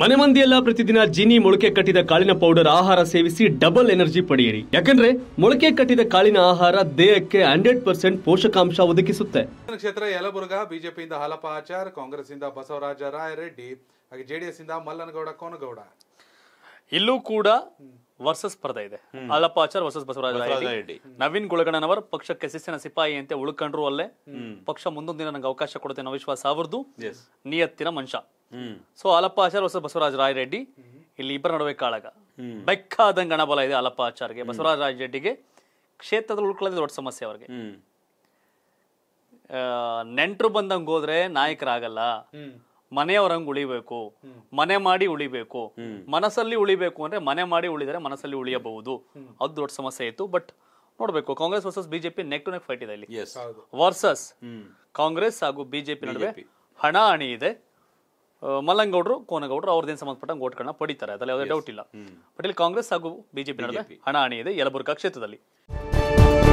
ಮನೆ ಮಂದಿಯೆಲ್ಲ ಪ್ರತಿದಿನ ಜೀನಿ ಮೊಳಕೆ ಕಟ್ಟಿದ ಕಾಳಿನ ಪೌಡರ್ ಆಹಾರ ಸೇವಿಸಿ ಡಬಲ್ ಎನರ್ಜಿ ಪಡೆಯಿರಿ ಯಾಕಂದ್ರೆ ಮೊಳಕೆ ಕಟ್ಟಿದ ಕಾಳಿನ ಆಹಾರ ದೇಹಕ್ಕೆ ಹಂಡ್ರೆಡ್ ಪರ್ಸೆಂಟ್ ಪೋಷಕಾಂಶ ಒದಗಿಸುತ್ತೆ ಕ್ಷೇತ್ರ ಯಲಬುರ್ಗ ಬಿಜೆಪಿಯಿಂದ ಹಾಲಪ್ಪ ಆಚಾರ್ ಕಾಂಗ್ರೆಸ್ ಇಂದ ಬಸವರಾಜ ರಾಯರೆಡ್ಡಿ ಹಾಗೆ ಜೆಡಿಎಸ್ ಇಂದ ಮಲ್ಲನಗೌಡ ಕೋನಗೌಡ ಇಲ್ಲೂ ಕೂಡ ವರ್ಸಸ್ ಸ್ಪರ್ಧೆ ಇದೆ ಆಚಾರ್ ವರ್ಸಸ್ ಬಸವರಾಜ ನವೀನ್ ಗುಳಗಣ್ಣನವರ್ ಪಕ್ಷಕ್ಕೆ ಶಿಸ್ತಿನ ಸಿಪಾಯಿ ಅಂತ ಉಳ್ಕೊಂಡ್ರು ಅಲ್ಲೇ ಪಕ್ಷ ಮುಂದೊಂದು ದಿನ ನಂಗೆ ಅವಕಾಶ ಕೊಡುತ್ತೆ ಅನ್ನೋ ವಿಶ್ವಾಸ ಅವ್ರದ್ದು ನಿಯತ್ತಿನ ಮನುಷ್ಯ ಸೊ ಆಚಾರ್ ವರ್ಸಸ್ ಬಸವರಾಜ ರಾಯರೆಡ್ಡಿ ಇಲ್ಲಿ ಇಬ್ಬರ ನಡುವೆ ಕಾಳಗ ಬೆಕ್ಕಾದಂಗ ಗಣಬಲ ಇದೆ ಅಲಪ್ಪ ಆಚಾರ್ಗೆ ಬಸವರಾಜ ರಾಯ ರೆಡ್ಡಿಗೆ ಕ್ಷೇತ್ರದಲ್ಲಿ ಉಳ್ಕೊಳ್ಳೋದು ದೊಡ್ಡ ಸಮಸ್ಯೆ ಅವ್ರಿಗೆ ನೆಂಟರು ಬಂದಂಗೆ ಹೋದ್ರೆ ನಾಯಕರಾಗಲ್ಲ ಹಂಗ ಉಳಿಬೇಕು ಮನೆ ಮಾಡಿ ಉಳಿಬೇಕು ಮನಸ್ಸಲ್ಲಿ ಉಳಿಬೇಕು ಅಂದ್ರೆ ಮನೆ ಮಾಡಿ ಉಳಿದರೆ ಮನಸ್ಸಲ್ಲಿ ಉಳಿಯಬಹುದು ಅದ್ ದೊಡ್ಡ ಸಮಸ್ಯೆ ಇತ್ತು ಬಟ್ ನೋಡ್ಬೇಕು Congress versus BJP neck to neck fight ಇದೆ ಇಲ್ಲಿ ವರ್ಸಸ್ ಕಾಂಗ್ರೆಸ್ ಹಾಗೂ ಬಿಜೆಪಿ ನಡುವೆ ಹಣ ಹಣಿ ಇದೆ ಮಲ್ಲಂಗೌಡರು ಕೋನಗೌಡರು ಅವ್ರದ್ದೇನು ಸಂಬಂಧಪಟ್ಟ ಓಟ್ಗಳನ್ನ ಪಡಿತಾರೆ ಅದರಲ್ಲಿ ಯಾವುದೇ ಡೌಟ್ ಇಲ್ಲ ಬಟ್ ಇಲ್ಲಿ ಕಾಂಗ್ರೆಸ್ ಹಾಗೂ ಬಿಜೆಪಿ ನಡುವೆ ಹಣ ಹಣಿ ಇದೆ ಯಲಬುರ್ಗಾ ಕ್ಷೇತ್ರದಲ್ಲಿ